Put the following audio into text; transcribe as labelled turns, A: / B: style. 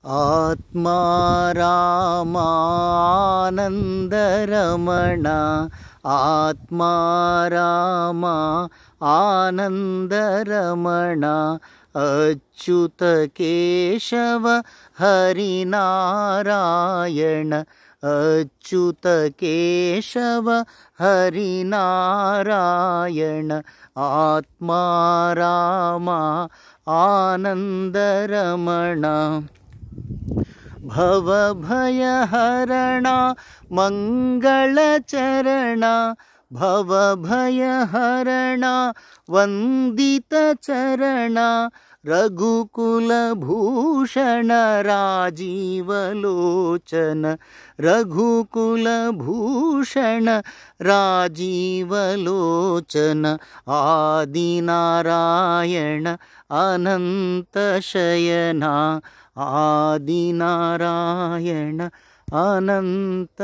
A: आत्मा राम आनंद रामानन्दरमण आत्मा राम आनंद रामा आनन्दरमण अच्युतकेशव हरिनारायण अच्युतकेशव हरिनारायण आत्मा राम आनंद आनन्दरमण भवभयहरणा मङ्गलचरणा वन्दितचरणा रघुकुलभूषण राजीवलोचन रघुकुलभूषण राजीवलोचन आदिनारायण अनन्तशयना आदिनारायण अनन्तशयना